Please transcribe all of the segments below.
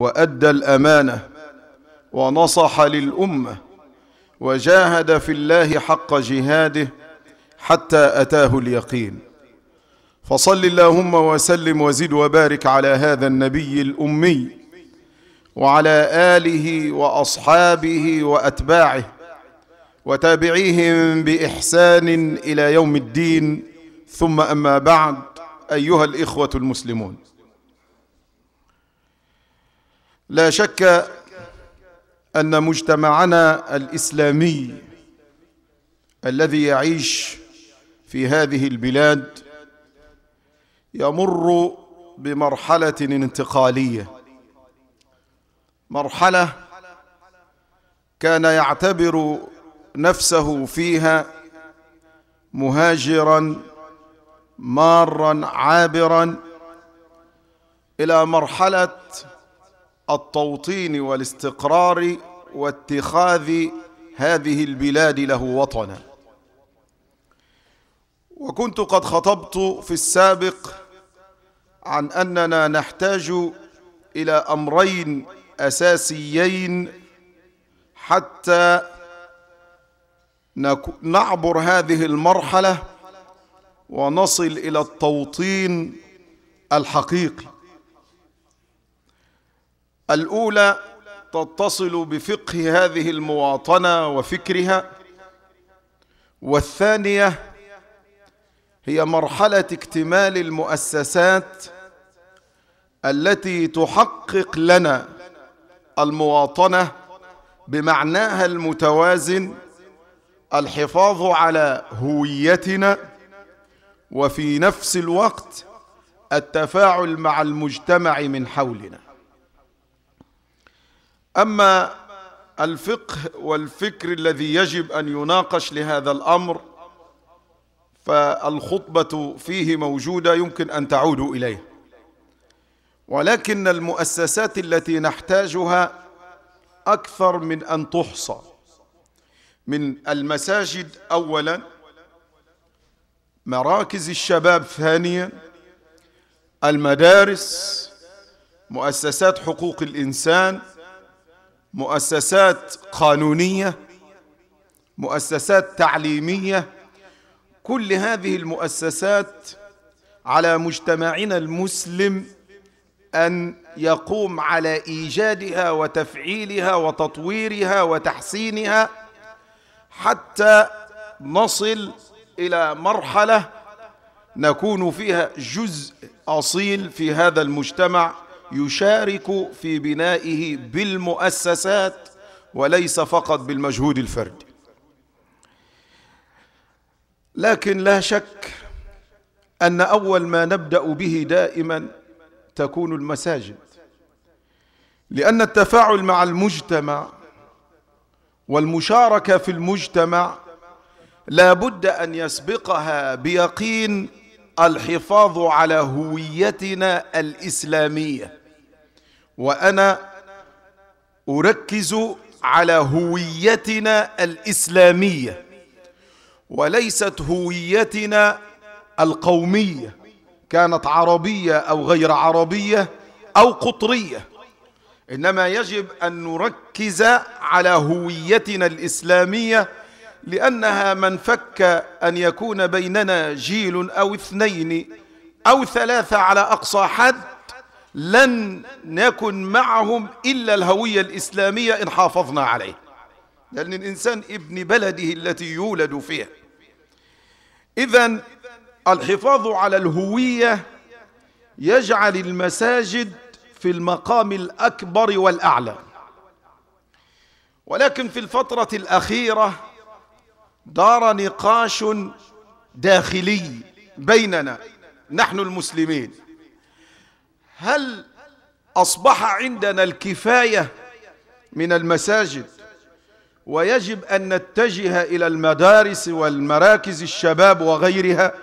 وأدى الأمانة ونصح للأمة وجاهد في الله حق جهاده حتى أتاه اليقين فصل اللهم وسلم وزد وبارك على هذا النبي الأمي وعلى آله وأصحابه وأتباعه وتابعيهم بإحسان إلى يوم الدين ثم أما بعد أيها الإخوة المسلمون لا شك أن مجتمعنا الإسلامي الذي يعيش في هذه البلاد يمر بمرحلة انتقالية مرحلة كان يعتبر نفسه فيها مهاجرا مارا عابرا إلى مرحلة التوطين والاستقرار واتخاذ هذه البلاد له وطنا وكنت قد خطبت في السابق عن أننا نحتاج إلى أمرين أساسيين حتى نعبر هذه المرحلة ونصل إلى التوطين الحقيقي الأولى تتصل بفقه هذه المواطنة وفكرها والثانية هي مرحلة اكتمال المؤسسات التي تحقق لنا المواطنة بمعناها المتوازن الحفاظ على هويتنا وفي نفس الوقت التفاعل مع المجتمع من حولنا أما الفقه والفكر الذي يجب أن يناقش لهذا الأمر فالخطبة فيه موجودة يمكن أن تعودوا إليه ولكن المؤسسات التي نحتاجها أكثر من أن تحصى من المساجد أولا مراكز الشباب ثانيا المدارس مؤسسات حقوق الإنسان مؤسسات قانونيه مؤسسات تعليميه كل هذه المؤسسات على مجتمعنا المسلم ان يقوم على ايجادها وتفعيلها وتطويرها وتحسينها حتى نصل الى مرحله نكون فيها جزء اصيل في هذا المجتمع يشارك في بنائه بالمؤسسات وليس فقط بالمجهود الفردي لكن لا شك ان اول ما نبدا به دائما تكون المساجد لان التفاعل مع المجتمع والمشاركه في المجتمع لا بد ان يسبقها بيقين الحفاظ على هويتنا الاسلاميه وأنا أركز على هويتنا الإسلامية وليست هويتنا القومية كانت عربية أو غير عربية أو قطرية إنما يجب أن نركز على هويتنا الإسلامية لأنها من فك أن يكون بيننا جيل أو اثنين أو ثلاثة على أقصى حد لن نكن معهم إلا الهوية الإسلامية إن حافظنا عليه لأن الإنسان ابن بلده التي يولد فيها إذا الحفاظ على الهوية يجعل المساجد في المقام الأكبر والأعلى ولكن في الفترة الأخيرة دار نقاش داخلي بيننا نحن المسلمين هل أصبح عندنا الكفاية من المساجد ويجب أن نتجه إلى المدارس والمراكز الشباب وغيرها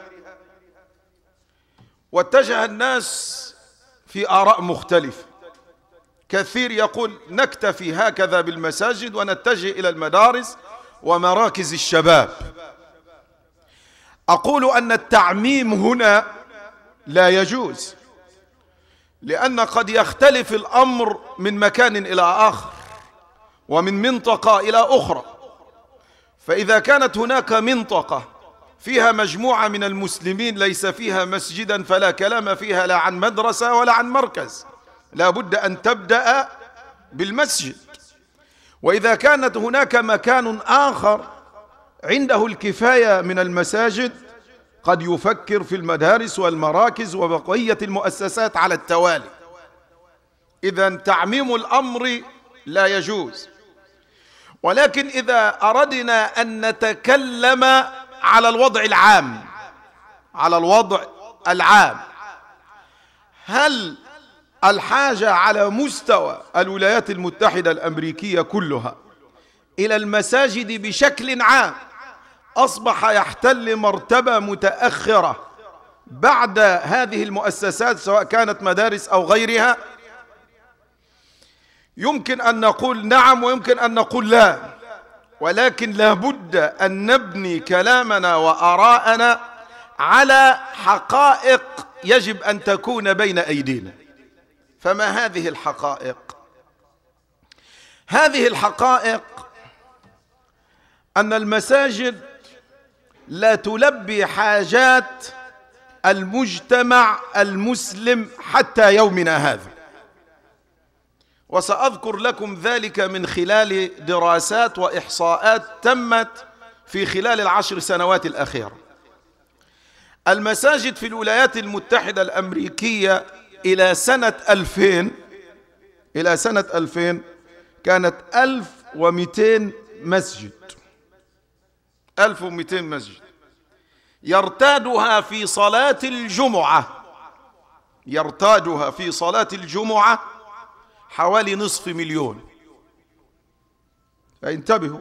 واتجه الناس في آراء مختلفة كثير يقول نكتفي هكذا بالمساجد ونتجه إلى المدارس ومراكز الشباب أقول أن التعميم هنا لا يجوز لأن قد يختلف الأمر من مكان إلى آخر ومن منطقة إلى أخرى فإذا كانت هناك منطقة فيها مجموعة من المسلمين ليس فيها مسجدا فلا كلام فيها لا عن مدرسة ولا عن مركز لا بد أن تبدأ بالمسجد وإذا كانت هناك مكان آخر عنده الكفاية من المساجد قد يفكر في المدارس والمراكز وبقية المؤسسات على التوالي إذا تعميم الأمر لا يجوز ولكن إذا أردنا أن نتكلم على الوضع العام على الوضع العام هل الحاجة على مستوى الولايات المتحدة الأمريكية كلها إلى المساجد بشكل عام أصبح يحتل مرتبة متأخرة بعد هذه المؤسسات سواء كانت مدارس أو غيرها يمكن أن نقول نعم ويمكن أن نقول لا ولكن لابد أن نبني كلامنا وآراءنا على حقائق يجب أن تكون بين أيدينا فما هذه الحقائق هذه الحقائق أن المساجد لا تلبي حاجات المجتمع المسلم حتى يومنا هذا وسأذكر لكم ذلك من خلال دراسات وإحصاءات تمت في خلال العشر سنوات الأخيرة المساجد في الولايات المتحدة الأمريكية إلى سنة 2000 إلى سنة 2000 كانت 1200 مسجد 1200 مسجد يرتادها في صلاة الجمعة يرتادها في صلاة الجمعة حوالي نصف مليون انتبهوا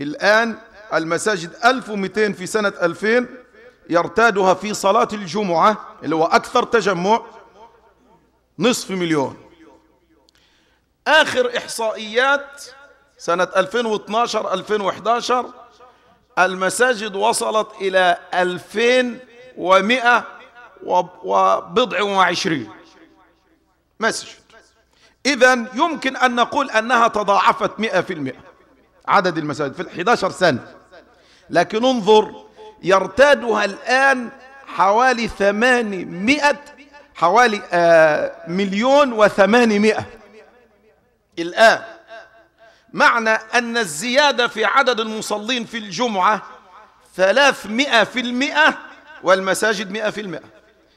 الآن المساجد 1200 في سنة 2000 يرتادها في صلاة الجمعة اللي هو أكثر تجمع نصف مليون آخر إحصائيات سنة 2012 2011 المساجد وصلت إلى 2100 وبضع وعشرين مسجد إذا يمكن أن نقول أنها تضاعفت 100% عدد المساجد في 11 سنة لكن انظر يرتادها الآن حوالي 800 حوالي آه مليون وثمانمائة الآن معنى أن الزيادة في عدد المصلين في الجمعة ثلاثمائة في المئة والمساجد مئة في المئة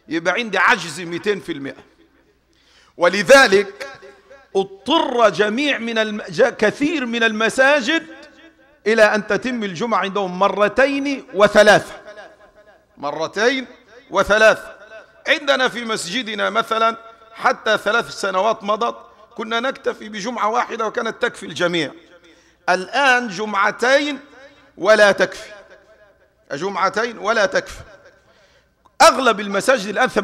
يبقى عندي عجز مئتين في المئة ولذلك اضطر جميع من الم... كثير من المساجد إلى أن تتم الجمعة عندهم مرتين وثلاثة مرتين وثلاثة عندنا في مسجدنا مثلا حتى ثلاث سنوات مضت كنا نكتفي بجمعة واحدة وكانت تكفي الجميع الآن جمعتين ولا تكفي جمعتين ولا تكفي أغلب المساجد الآن 80%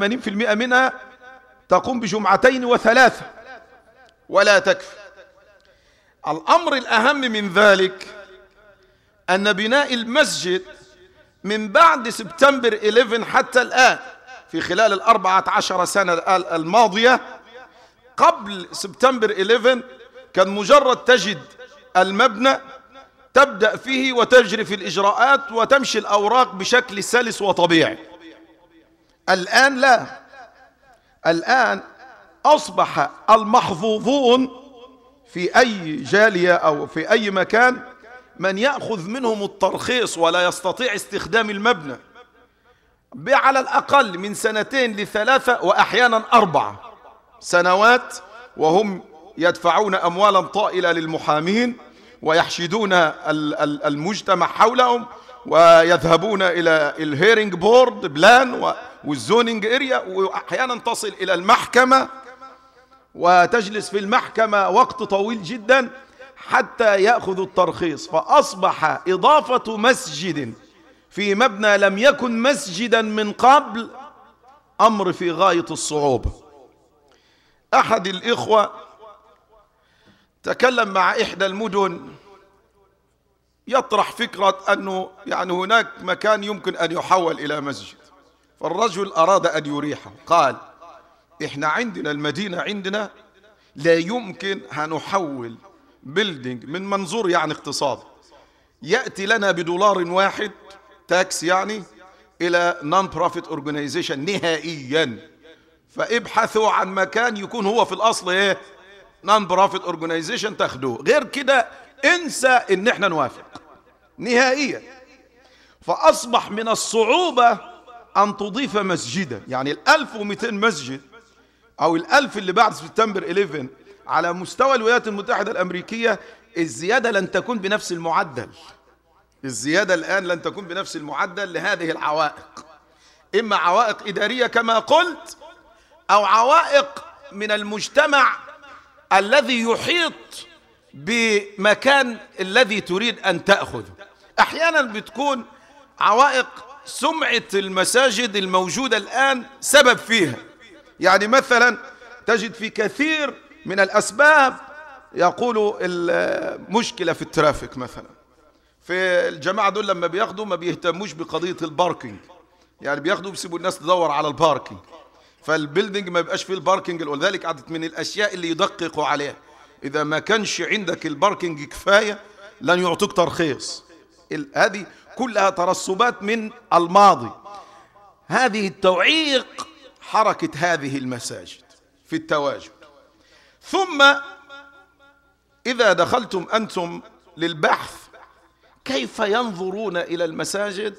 منها تقوم بجمعتين وثلاثة ولا تكفي الأمر الأهم من ذلك أن بناء المسجد من بعد سبتمبر 11 حتى الآن في خلال الأربعة عشر سنة الماضية قبل سبتمبر 11 كان مجرد تجد المبنى تبدأ فيه وتجري في الإجراءات وتمشي الأوراق بشكل سلس وطبيعي الآن لا الآن أصبح المحظوظون في أي جالية أو في أي مكان من يأخذ منهم الترخيص ولا يستطيع استخدام المبنى على الأقل من سنتين لثلاثة وأحيانا أربعة سنوات وهم يدفعون أموالا طائلة للمحامين ويحشدون المجتمع حولهم ويذهبون إلى الهيرنج بورد بلان والزونينج إريا وأحيانا تصل إلى المحكمة وتجلس في المحكمة وقت طويل جدا حتى يأخذوا الترخيص فأصبح إضافة مسجد في مبنى لم يكن مسجدا من قبل أمر في غاية الصعوبة أحد الإخوة تكلم مع إحدى المدن يطرح فكرة أنه يعني هناك مكان يمكن أن يحول إلى مسجد فالرجل أراد أن يريحه قال إحنا عندنا المدينة عندنا لا يمكن هنحول بيلدينج من منظور يعني اقتصادي يأتي لنا بدولار واحد تاكس يعني إلى نون بروفيت أورجنايزيشن نهائياً فابحثوا عن مكان يكون هو في الاصل ايه نون بروفيت اورجنايزيشن تاخدوه غير كده انسى ان احنا نوافق نهائيا فاصبح من الصعوبه ان تضيف مسجدا يعني ال 1200 مسجد او ال 1000 اللي بعد سبتمبر 11 على مستوى الولايات المتحده الامريكيه الزياده لن تكون بنفس المعدل الزياده الان لن تكون بنفس المعدل لهذه العوائق اما عوائق اداريه كما قلت أو عوائق من المجتمع الذي يحيط بمكان الذي تريد أن تأخذه أحيانا بتكون عوائق سمعة المساجد الموجودة الآن سبب فيها يعني مثلا تجد في كثير من الأسباب يقول المشكلة في الترافيك مثلا في الجماعة دول لما بياخدوا ما بيهتموش بقضية الباركينج يعني بياخدوا بيسيبوا الناس تدور على الباركينج فالبيلدينج ما يبقاش فيه الباركنج ولذلك عدت من الاشياء اللي يدققوا عليها اذا ما كانش عندك الباركنج كفايه لن يعطوك ترخيص هذه كلها ترسبات من الماضي هذه التوعيق حركه هذه المساجد في التواجد ثم اذا دخلتم انتم للبحث كيف ينظرون الى المساجد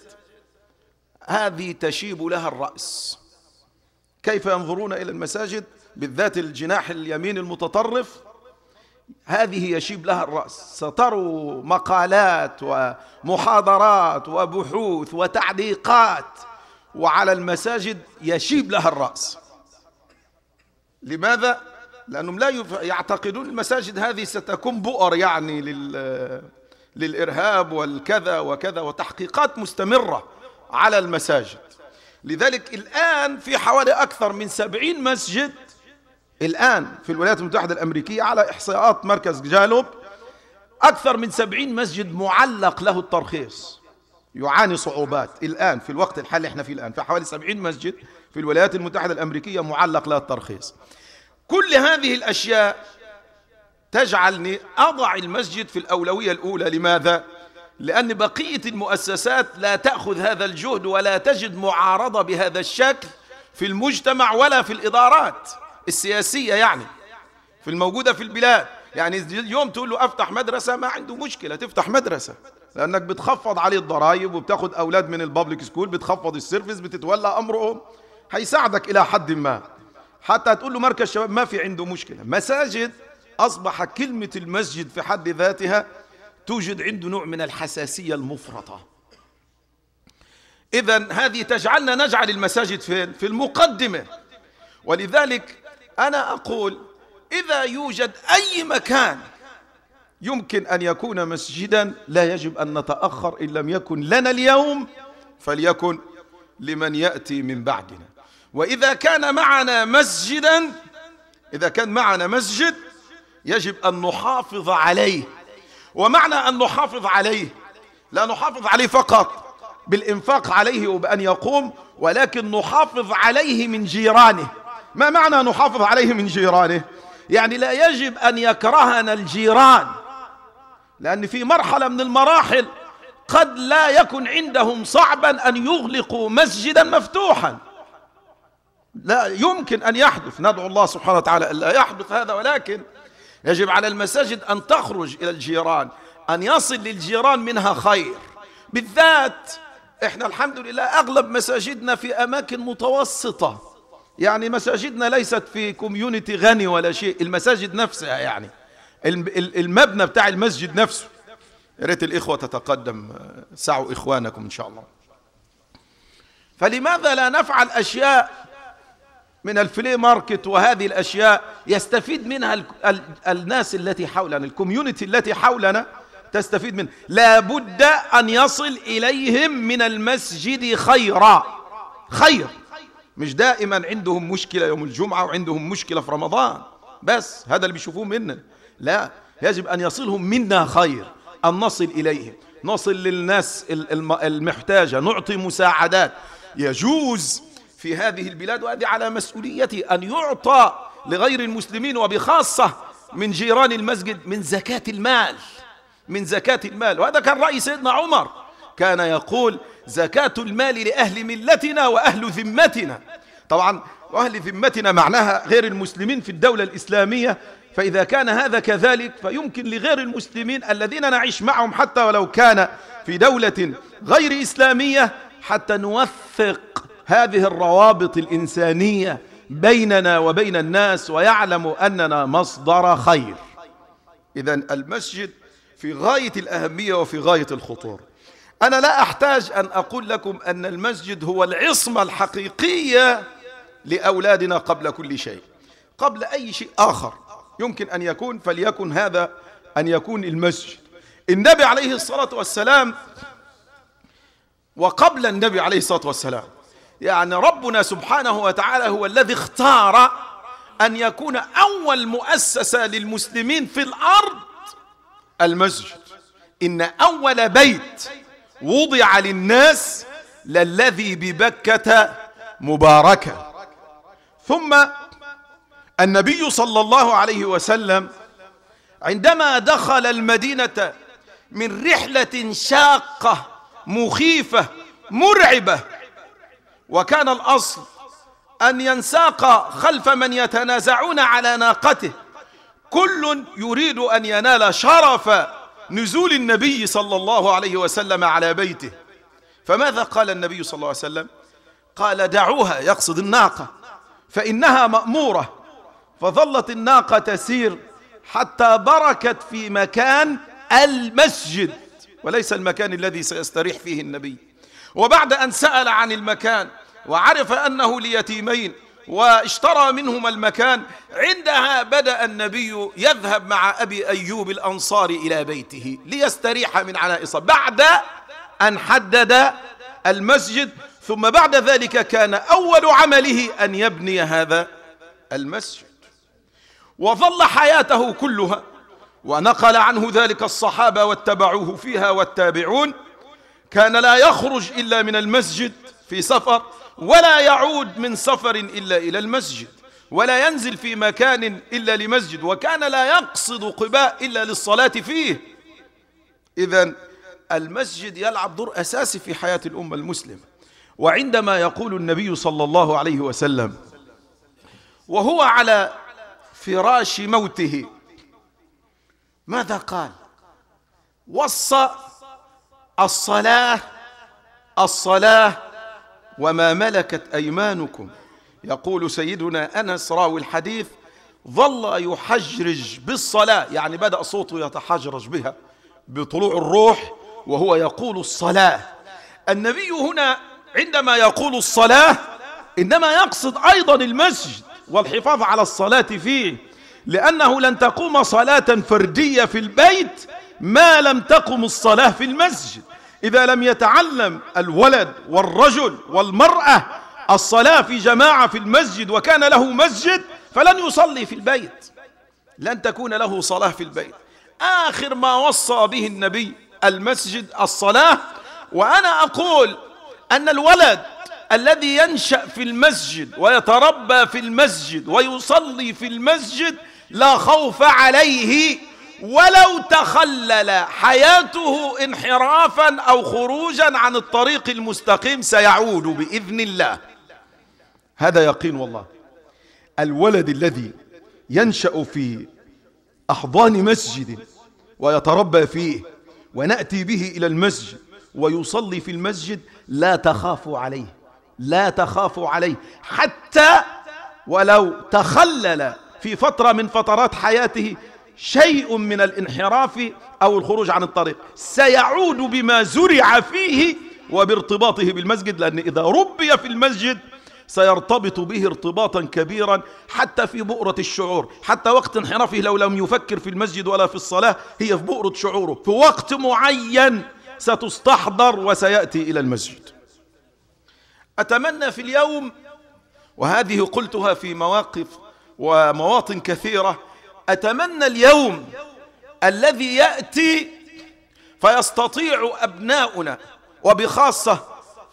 هذه تشيب لها الراس كيف ينظرون إلى المساجد بالذات الجناح اليمين المتطرف هذه يشيب لها الرأس ستروا مقالات ومحاضرات وبحوث وتعليقات وعلى المساجد يشيب لها الرأس لماذا؟ لأنهم لا يعتقدون المساجد هذه ستكون بؤر يعني لل للإرهاب والكذا وكذا وتحقيقات مستمرة على المساجد لذلك الآن في حوالي أكثر من سبعين مسجد الآن في الولايات المتحدة الأمريكية على إحصاءات مركز جالوب أكثر من سبعين مسجد معلق له الترخيص يعاني صعوبات الآن في الوقت الحالي احنا فيه الآن في حوالي سبعين مسجد في الولايات المتحدة الأمريكية معلق له الترخيص كل هذه الأشياء تجعلني أضع المسجد في الأولوية الأولى لماذا؟ لأن بقية المؤسسات لا تأخذ هذا الجهد ولا تجد معارضة بهذا الشكل في المجتمع ولا في الإدارات السياسية يعني في الموجودة في البلاد يعني اليوم تقول له أفتح مدرسة ما عنده مشكلة تفتح مدرسة لأنك بتخفض عليه الضرائب وبتاخد أولاد من البابليك سكول بتخفض السيرفيس بتتولى أمرهم هيساعدك إلى حد ما حتى تقول له مركز شباب ما في عنده مشكلة مساجد أصبح كلمة المسجد في حد ذاتها توجد عنده نوع من الحساسية المفرطة إذا هذه تجعلنا نجعل المساجد فين؟ في المقدمة ولذلك أنا أقول إذا يوجد أي مكان يمكن أن يكون مسجدا لا يجب أن نتأخر إن لم يكن لنا اليوم فليكن لمن يأتي من بعدنا وإذا كان معنا مسجدا إذا كان معنا مسجد يجب أن نحافظ عليه ومعنى أن نحافظ عليه لا نحافظ عليه فقط بالإنفاق عليه وبأن يقوم ولكن نحافظ عليه من جيرانه ما معنى نحافظ عليه من جيرانه يعني لا يجب أن يكرهنا الجيران لأن في مرحلة من المراحل قد لا يكن عندهم صعبا أن يغلقوا مسجدا مفتوحا لا يمكن أن يحدث ندعو الله سبحانه وتعالى ألا يحدث هذا ولكن يجب على المساجد أن تخرج إلى الجيران أن يصل للجيران منها خير بالذات إحنا الحمد لله أغلب مساجدنا في أماكن متوسطة يعني مساجدنا ليست في كوميونتي غني ولا شيء المساجد نفسها يعني المبنى بتاع المسجد نفسه يا ريت الإخوة تتقدم سعوا إخوانكم إن شاء الله فلماذا لا نفعل أشياء من الفلي ماركت وهذه الأشياء يستفيد منها الـ الـ الناس التي حولنا الكوميونتي التي حولنا تستفيد منه لابد أن يصل إليهم من المسجد خيرا خير مش دائما عندهم مشكلة يوم الجمعة وعندهم مشكلة في رمضان بس هذا اللي بيشوفوه منا لا يجب أن يصلهم منا خير أن نصل إليهم نصل للناس المحتاجة نعطي مساعدات يجوز في هذه البلاد وهذه على مسؤوليته أن يعطى لغير المسلمين وبخاصة من جيران المسجد من زكاة المال من زكاة المال وهذا كان رأي سيدنا عمر كان يقول زكاة المال لأهل ملتنا وأهل ذمتنا طبعا وأهل ذمتنا معناها غير المسلمين في الدولة الإسلامية فإذا كان هذا كذلك فيمكن لغير المسلمين الذين نعيش معهم حتى ولو كان في دولة غير إسلامية حتى نوثق هذه الروابط الإنسانية بيننا وبين الناس ويعلم أننا مصدر خير إذا المسجد في غاية الأهمية وفي غاية الخطورة أنا لا أحتاج أن أقول لكم أن المسجد هو العصمة الحقيقية لأولادنا قبل كل شيء قبل أي شيء آخر يمكن أن يكون فليكن هذا أن يكون المسجد النبي عليه الصلاة والسلام وقبل النبي عليه الصلاة والسلام يعني ربنا سبحانه وتعالى هو الذي اختار أن يكون أول مؤسسة للمسلمين في الأرض المسجد إن أول بيت وضع للناس للذي ببكة مباركة ثم النبي صلى الله عليه وسلم عندما دخل المدينة من رحلة شاقة مخيفة مرعبة وكان الأصل أن ينساق خلف من يتنازعون على ناقته كل يريد أن ينال شرف نزول النبي صلى الله عليه وسلم على بيته فماذا قال النبي صلى الله عليه وسلم قال دعوها يقصد الناقة فإنها مأمورة فظلت الناقة تسير حتى بركت في مكان المسجد وليس المكان الذي سيستريح فيه النبي وبعد أن سأل عن المكان وعرف أنه ليتيمين واشترى منهما المكان عندها بدأ النبي يذهب مع أبي أيوب الأنصاري إلى بيته ليستريح من عنائصه بعد أن حدد المسجد ثم بعد ذلك كان أول عمله أن يبني هذا المسجد وظل حياته كلها ونقل عنه ذلك الصحابة واتبعوه فيها والتابعون كان لا يخرج إلا من المسجد في سفر ولا يعود من سفر إلا إلى المسجد ولا ينزل في مكان إلا لمسجد وكان لا يقصد قباء إلا للصلاة فيه إذا المسجد يلعب دور أساسي في حياة الأمة المسلمة وعندما يقول النبي صلى الله عليه وسلم وهو على فراش موته ماذا قال وصى الصلاة الصلاة وما ملكت أيمانكم يقول سيدنا أنس راوي الحديث ظل يحجرج بالصلاة يعني بدأ صوته يتحجرج بها بطلوع الروح وهو يقول الصلاة النبي هنا عندما يقول الصلاة إنما يقصد أيضا المسجد والحفاظ على الصلاة فيه لأنه لن تقوم صلاة فردية في البيت ما لم تقم الصلاة في المسجد إذا لم يتعلم الولد والرجل والمرأة الصلاة في جماعة في المسجد وكان له مسجد فلن يصلي في البيت لن تكون له صلاة في البيت آخر ما وصى به النبي المسجد الصلاة وأنا أقول أن الولد الذي ينشأ في المسجد ويتربى في المسجد ويصلي في المسجد لا خوف عليه ولو تخلل حياته انحرافا او خروجا عن الطريق المستقيم سيعود باذن الله هذا يقين والله الولد الذي ينشا في احضان مسجد ويتربى فيه وناتي به الى المسجد ويصلي في المسجد لا تخاف عليه لا تخاف عليه حتى ولو تخلل في فتره من فترات حياته شيء من الانحراف أو الخروج عن الطريق سيعود بما زرع فيه وبارتباطه بالمسجد لأن إذا ربي في المسجد سيرتبط به ارتباطا كبيرا حتى في بؤرة الشعور حتى وقت انحرافه لو لم يفكر في المسجد ولا في الصلاة هي في بؤرة شعوره في وقت معين ستستحضر وسيأتي إلى المسجد أتمنى في اليوم وهذه قلتها في مواقف ومواطن كثيرة أتمنى اليوم الذي يأتي فيستطيع أبناؤنا وبخاصة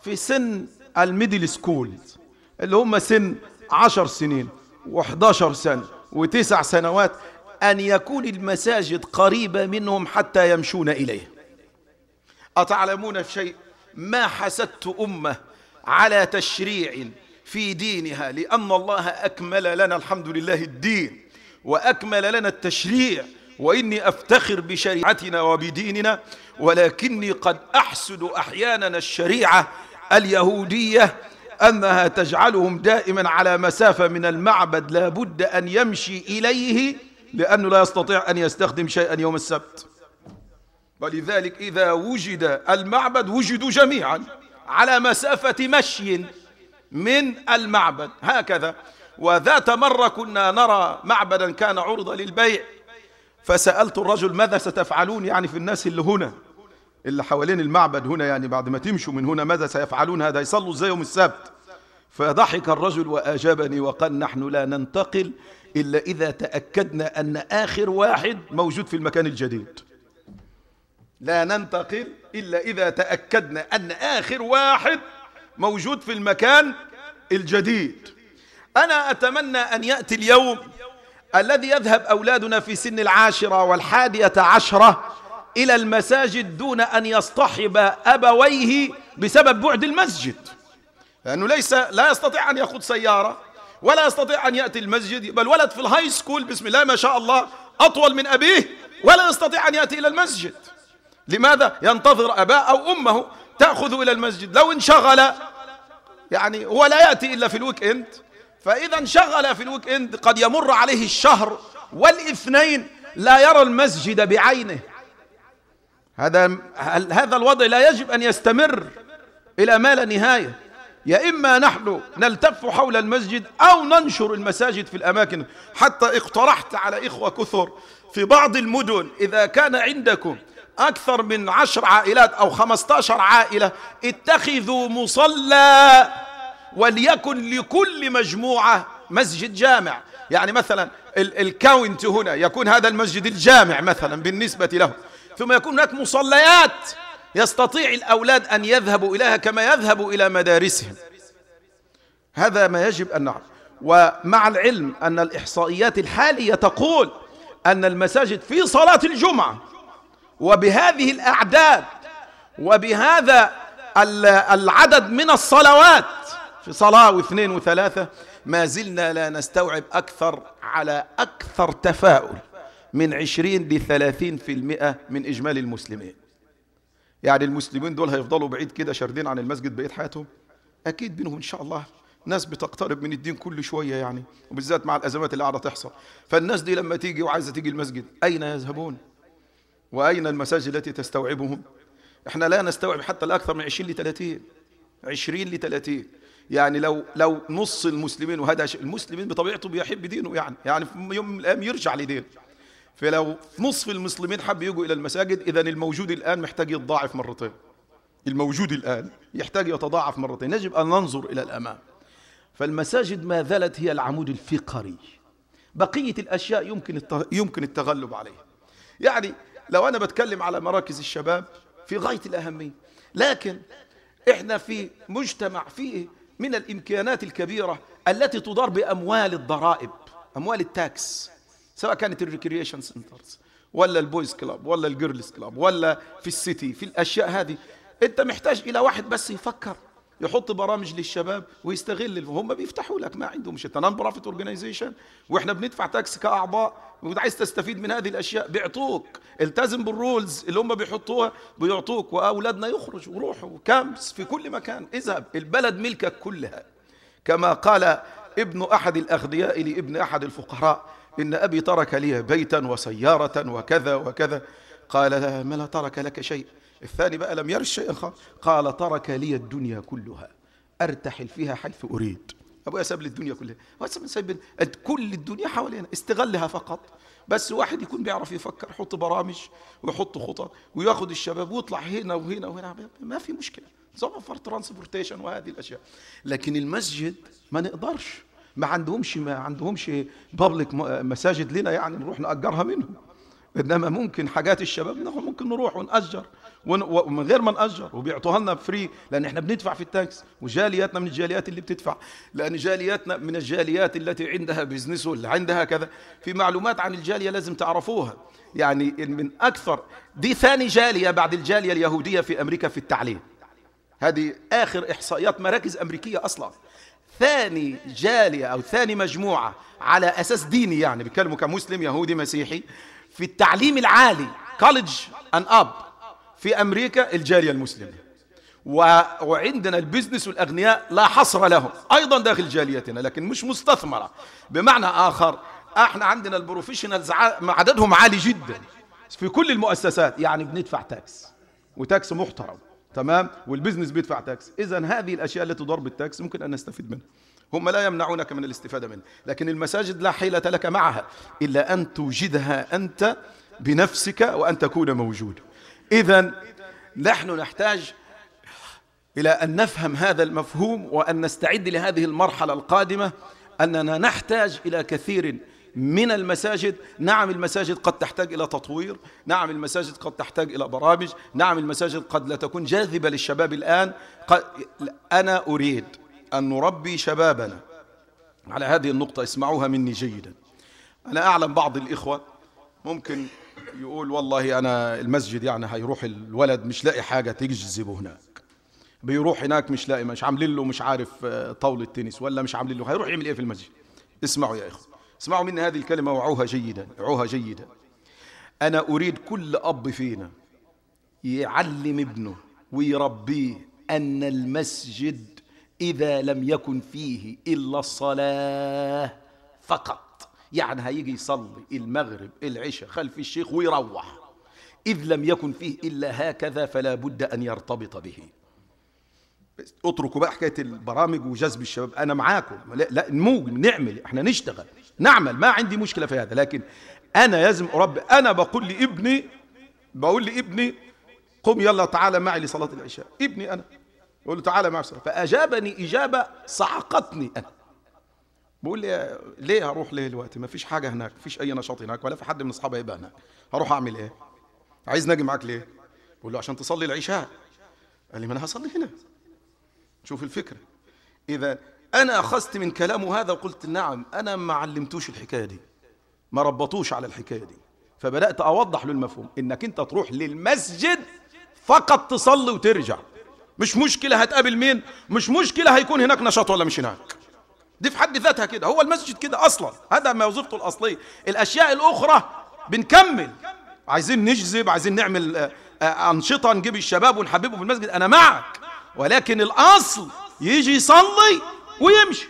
في سن الميدل سكول اللي هم سن عشر سنين و11 سنة وتسع سنوات أن يكون المساجد قريبة منهم حتى يمشون إليه أتعلمون في شيء ما حسدت أمة على تشريع في دينها لأن الله أكمل لنا الحمد لله الدين وأكمل لنا التشريع وإني أفتخر بشريعتنا وبديننا ولكني قد أحسد أحيانا الشريعة اليهودية أنها تجعلهم دائما على مسافة من المعبد لا بد أن يمشي إليه لأنه لا يستطيع أن يستخدم شيئا يوم السبت ولذلك إذا وجد المعبد وجدوا جميعا على مسافة مشي من المعبد هكذا وذات مرة كنا نرى معبدا كان عرض للبيع فسألت الرجل ماذا ستفعلون يعني في الناس اللي هنا اللي حوالين المعبد هنا يعني بعد ما تمشوا من هنا ماذا سيفعلون هذا يصلوا ازاي يوم السبت فضحك الرجل وأجابني وقال نحن لا ننتقل إلا إذا تأكدنا أن آخر واحد موجود في المكان الجديد لا ننتقل إلا إذا تأكدنا أن آخر واحد موجود في المكان الجديد أنا أتمنى أن يأتي اليوم الذي يذهب أولادنا في سن العاشرة والحادية عشرة إلى المساجد دون أن يصطحب أبويه بسبب بعد المسجد لأنه ليس لا يستطيع أن يأخذ سيارة ولا يستطيع أن يأتي المسجد بل ولد في الهاي سكول بسم الله ما شاء الله أطول من أبيه ولا يستطيع أن يأتي إلى المسجد لماذا ينتظر أباه أو أمه تأخذ إلى المسجد لو انشغل يعني هو لا يأتي إلا في الويك إند فإذا انشغل في الويك إند قد يمر عليه الشهر والاثنين لا يرى المسجد بعينه هذا هذا الوضع لا يجب أن يستمر إلى ما لا نهاية يا إما نحن نلتف حول المسجد أو ننشر المساجد في الأماكن حتى اقترحت على إخوة كثر في بعض المدن إذا كان عندكم أكثر من عشر عائلات أو خمستاشر عائلة اتخذوا مصلى وليكن لكل مجموعة مسجد جامع يعني مثلا الكاونت هنا يكون هذا المسجد الجامع مثلا بالنسبة له ثم يكون هناك مصليات يستطيع الأولاد أن يذهبوا إليها كما يذهبوا إلى مدارسهم هذا ما يجب أن نعرف ومع العلم أن الإحصائيات الحالية تقول أن المساجد في صلاة الجمعة وبهذه الأعداد وبهذا العدد من الصلوات في صلاة واثنين وثلاثة ما زلنا لا نستوعب أكثر على أكثر تفاؤل من عشرين لثلاثين في المئة من إجمالي المسلمين يعني المسلمين دول هيفضلوا بعيد كده شاردين عن المسجد بقية حياتهم أكيد بينهم إن شاء الله ناس بتقترب من الدين كل شوية يعني وبالذات مع الأزمات اللي قاعدة تحصل فالناس دي لما تيجي وعايزة تيجي المسجد أين يذهبون وأين المساجد التي تستوعبهم احنا لا نستوعب حتى الأكثر من 20 ل 30 20 ل 30 يعني لو لو نص المسلمين وهذا المسلمين بطبيعته بيحب دينه يعني يعني في يوم من الايام يرجع لدينه فلو نصف المسلمين حب يجوا الى المساجد اذا الموجود الان محتاج يتضاعف مرتين الموجود الان يحتاج يتضاعف مرتين يجب ان ننظر الى الامام فالمساجد ما زالت هي العمود الفقري بقيه الاشياء يمكن يمكن التغلب عليها يعني لو انا بتكلم على مراكز الشباب في غايه الاهميه لكن احنا في مجتمع فيه من الإمكانات الكبيرة التي تدار بأموال الضرائب أموال التاكس سواء كانت الريكريشن سنترز ولا البويز كلاب ولا الجيرلز كلاب ولا في السيتي في الأشياء هذه أنت محتاج إلى واحد بس يفكر يحط برامج للشباب ويستغل هم بيفتحوا لك ما عندهم مش نون بروفيت اورجانيزيشن واحنا بندفع تاكس كاعضاء وعايز تستفيد من هذه الاشياء بيعطوك التزم بالرولز اللي هم بيحطوها بيعطوك واولادنا يخرجوا وروحوا كامبس في كل مكان اذهب البلد ملكك كلها كما قال ابن احد الاغنياء لابن احد الفقراء ان ابي ترك لي بيتا وسياره وكذا وكذا قال لها ما لا ترك لك شيء الثاني بقى لم يرش شيئا قال ترك لي الدنيا كلها ارتحل فيها حيث اريد ابويا ساب لي الدنيا كلها ساب كل الدنيا حوالينا استغلها فقط بس واحد يكون بيعرف يفكر يحط برامج ويحط خطط وياخذ الشباب ويطلع هنا وهنا وهنا ما في مشكله نوفر ترانسبورتيشن وهذه الاشياء لكن المسجد ما نقدرش ما عندهمش ما عندهمش بابليك مساجد لنا يعني نروح ناجرها منهم انما ممكن حاجات الشباب ممكن نروح ونأجر ومن غير ما نأجر وبيعطوها لنا فري لأن احنا بندفع في التاكس وجالياتنا من الجاليات اللي بتدفع لأن جالياتنا من الجاليات التي عندها بزنس واللي عندها كذا في معلومات عن الجالية لازم تعرفوها يعني من أكثر دي ثاني جالية بعد الجالية اليهودية في أمريكا في التعليم هذه آخر إحصائيات مراكز أمريكية أصلا ثاني جالية أو ثاني مجموعة على أساس ديني يعني بيتكلموا كمسلم يهودي مسيحي في التعليم العالي كولج أن أب في أمريكا الجالية المسلمة وعندنا البزنس والأغنياء لا حصر لهم أيضا داخل جاليتنا لكن مش مستثمرة بمعنى آخر احنا عندنا البروفيشنالز عددهم عالي جدا في كل المؤسسات يعني بندفع تاكس وتاكس محترم تمام والبزنس بيدفع تاكس اذا هذه الاشياء التي تضرب بالتاكس ممكن ان نستفيد منها هم لا يمنعونك من الاستفاده منها لكن المساجد لا حيله لك معها الا ان توجدها انت بنفسك وان تكون موجودا إذا نحن نحتاج إلى أن نفهم هذا المفهوم وأن نستعد لهذه المرحلة القادمة أننا نحتاج إلى كثير من المساجد نعم المساجد قد تحتاج إلى تطوير نعم المساجد قد تحتاج إلى برامج نعم المساجد قد لا تكون جاذبة للشباب الآن قد أنا أريد أن نربي شبابنا على هذه النقطة اسمعوها مني جيدا أنا أعلم بعض الإخوة ممكن يقول والله أنا المسجد يعني هيروح الولد مش لاقي حاجة تجذبه هناك بيروح هناك مش لاقي مش عاملين له مش عارف آه، طاولة تنس ولا مش عاملين له هيروح يعمل إيه في المسجد اسمعوا يا اخو اسمعوا مني هذه الكلمة وعوها جيدا عوها جيدا أنا أريد كل أب فينا يعلم ابنه ويربيه أن المسجد إذا لم يكن فيه إلا الصلاة فقط يعني هيجي يصلي المغرب العشاء خلف الشيخ ويروح إذ لم يكن فيه إلا هكذا فلا بد أن يرتبط به اتركوا بقى حكايه البرامج وجذب الشباب انا معاكم لا, لا نموج نعمل احنا نشتغل نعمل ما عندي مشكله في هذا لكن انا لازم اربي انا بقول لابني بقول لابني قم يلا تعالى معي لصلاه العشاء ابني انا بقول له تعالى معي فاجابني اجابه صعقتني انا بقول لي ليه هروح ليه دلوقتي ما فيش حاجه هناك ما فيش اي نشاط هناك ولا في حد من اصحابي هيبقى هناك هروح اعمل ايه عايزني اجي معاك ليه بقول له عشان تصلي العشاء قال لي ما انا هصلي هنا شوف الفكره اذا انا اخذت من كلامه هذا وقلت نعم انا ما علمتوش الحكايه دي ما ربطوش على الحكايه دي فبدات اوضح له المفهوم انك انت تروح للمسجد فقط تصلي وترجع مش مشكله هتقابل مين مش مشكله هيكون هناك نشاط ولا مش هناك دي في حد ذاتها كده هو المسجد كده أصلا هذا ما وظيفته الأصلية الأشياء الأخرى بنكمل عايزين نجذب عايزين نعمل آه، آه، أنشطة نجيب الشباب ونحببه في المسجد أنا معك ولكن الأصل يجي يصلي ويمشي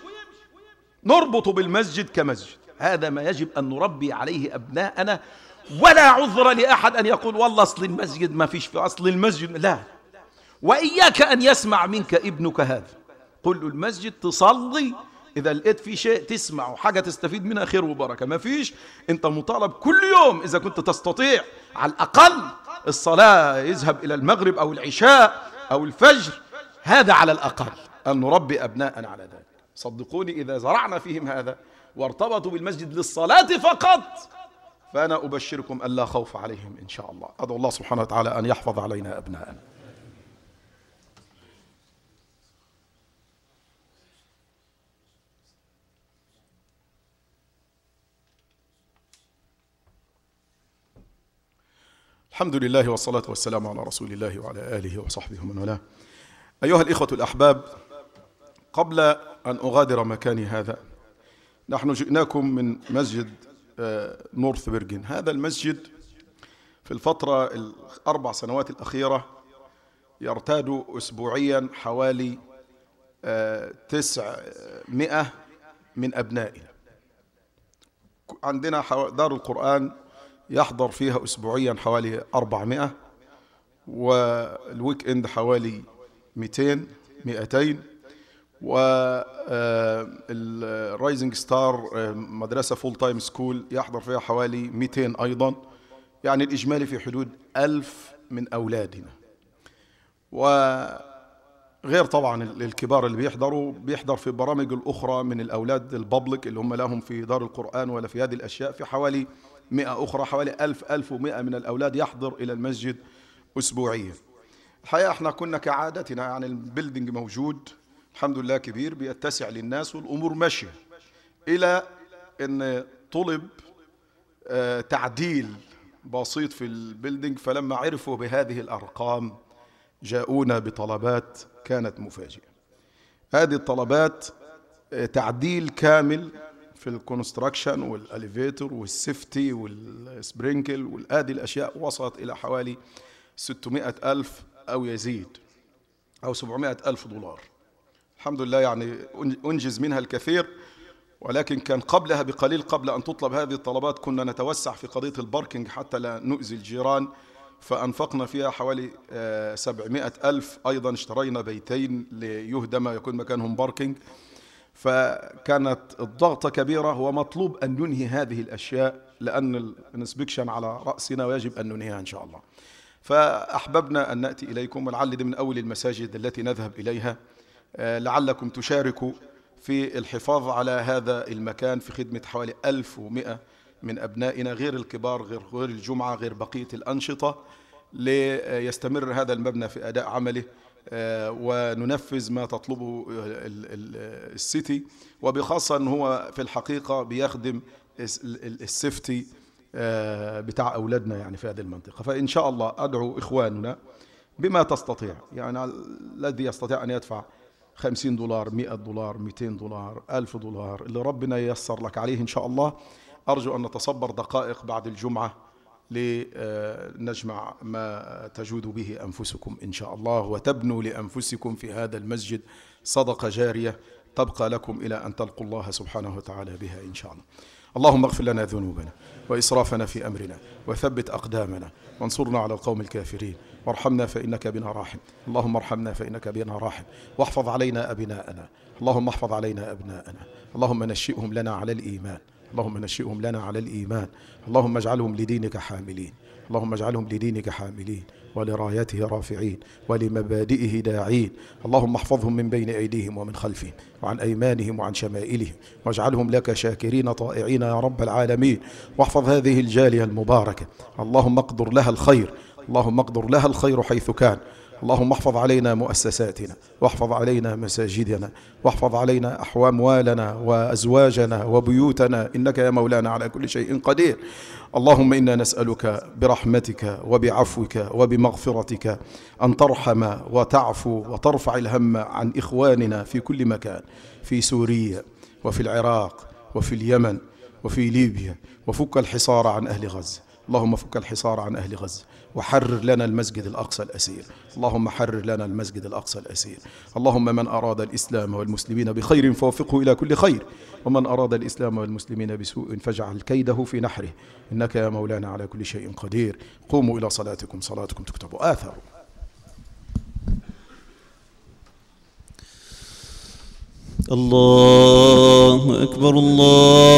نربطه بالمسجد كمسجد هذا ما يجب أن نربي عليه أبناءنا ولا عذر لأحد أن يقول والله أصل المسجد ما فيش في أصل المسجد لا وإياك أن يسمع منك ابنك هذا قل له المسجد تصلي إذا لقيت في شيء تسمع وحاجة تستفيد منها خير وبركة ما فيش أنت مطالب كل يوم إذا كنت تستطيع على الأقل الصلاة يذهب إلى المغرب أو العشاء أو الفجر هذا على الأقل أن نربي أبناءنا على ذلك صدقوني إذا زرعنا فيهم هذا وارتبطوا بالمسجد للصلاة فقط فأنا أبشركم ألا خوف عليهم إن شاء الله أدعو الله سبحانه وتعالى أن يحفظ علينا أبناءنا الحمد لله والصلاة والسلام على رسول الله وعلى آله وصحبه ومن والاه أيها الإخوة الأحباب قبل أن أغادر مكاني هذا نحن جئناكم من مسجد آه، نورث برجن هذا المسجد في الفترة الأربع سنوات الأخيرة يرتاد أسبوعيا حوالي آه، تسعمائة من أبنائنا عندنا دار القرآن يحضر فيها أسبوعيا حوالي 400 والويك إند حوالي 200 200 والرايزنج ستار مدرسة فول تايم سكول يحضر فيها حوالي 200 أيضا يعني الإجمالي في حدود ألف من أولادنا وغير طبعا الكبار اللي بيحضروا بيحضر في برامج الأخرى من الأولاد الببليك اللي هم لهم في دار القرآن ولا في هذه الأشياء في حوالي مئة أخرى حوالي 1000 1100 من الأولاد يحضر إلى المسجد أسبوعيا الحقيقة احنا كنا كعادتنا يعني البيلدينج موجود الحمد لله كبير بيتسع للناس والأمور ماشية إلى أن طلب آه، تعديل بسيط في البيلدينج فلما عرفوا بهذه الأرقام جاءونا بطلبات كانت مفاجئة هذه الطلبات آه، تعديل كامل في الكونستراكشن والاليفيتور والسيفتي والسبرينكل والادي الاشياء وصلت الى حوالي 600 ألف أو يزيد أو 700 ألف دولار الحمد لله يعني أنجز منها الكثير ولكن كان قبلها بقليل قبل أن تطلب هذه الطلبات كنا نتوسع في قضية الباركينج حتى لا نؤذي الجيران فأنفقنا فيها حوالي 700 آه، ألف أيضا اشترينا بيتين ليهدم يكون مكانهم باركينج فكانت الضغطة كبيرة ومطلوب أن ننهي هذه الأشياء لأن الانسبكشن على رأسنا ويجب أن ننهيها إن شاء الله فأحببنا أن نأتي إليكم ولعل دي من أول المساجد التي نذهب إليها آه، لعلكم تشاركوا في الحفاظ على هذا المكان في خدمة حوالي 1100 من أبنائنا غير الكبار غير غير الجمعة غير بقية الأنشطة ليستمر هذا المبنى في أداء عمله آه، وننفذ ما تطلبه السيتي وبخاصة أن هو في الحقيقة بيخدم السيفتي آه، بتاع أولادنا يعني في هذه المنطقة فإن شاء الله أدعو إخواننا بما تستطيع يعني الذي يستطيع أن يدفع 50 دولار 100 دولار 200 دولار 1000 دولار اللي ربنا ييسر لك عليه إن شاء الله أرجو أن نتصبر دقائق بعد الجمعة لنجمع ما تجود به أنفسكم إن شاء الله وتبنوا لأنفسكم في هذا المسجد صدقة جارية تبقى لكم إلى أن تلقوا الله سبحانه وتعالى بها إن شاء الله اللهم اغفر لنا ذنوبنا وإسرافنا في أمرنا وثبت أقدامنا وانصرنا على القوم الكافرين وارحمنا فإنك بنا راحم اللهم ارحمنا فإنك بنا راحم واحفظ علينا أبناءنا اللهم احفظ علينا أبناءنا اللهم نشئهم لنا على الإيمان اللهم نشئهم لنا على الإيمان اللهم اجعلهم لدينك حاملين اللهم اجعلهم لدينك حاملين ولرايته رافعين ولمبادئه داعين اللهم احفظهم من بين أيديهم ومن خلفهم وعن أيمانهم وعن شمائلهم واجعلهم لك شاكرين طائعين يا رب العالمين واحفظ هذه الجالية المباركة اللهم اقدر لها الخير اللهم اقدر لها الخير حيث كان اللهم احفظ علينا مؤسساتنا واحفظ علينا مساجدنا واحفظ علينا أموالنا وأزواجنا وبيوتنا إنك يا مولانا على كل شيء قدير اللهم إنا نسألك برحمتك وبعفوك وبمغفرتك أن ترحم وتعفو وترفع الهم عن إخواننا في كل مكان في سوريا وفي العراق وفي اليمن وفي ليبيا وفك الحصار عن أهل غزة اللهم فك الحصار عن أهل غزة وحرر لنا المسجد الأقصى الأسير اللهم حرر لنا المسجد الأقصى الأسير اللهم من أراد الإسلام والمسلمين بخير فوفقه إلى كل خير ومن أراد الإسلام والمسلمين بسوء فاجعل كيده في نحره إنك يا مولانا على كل شيء قدير قوموا إلى صلاتكم صلاتكم تكتب آثار الله أكبر الله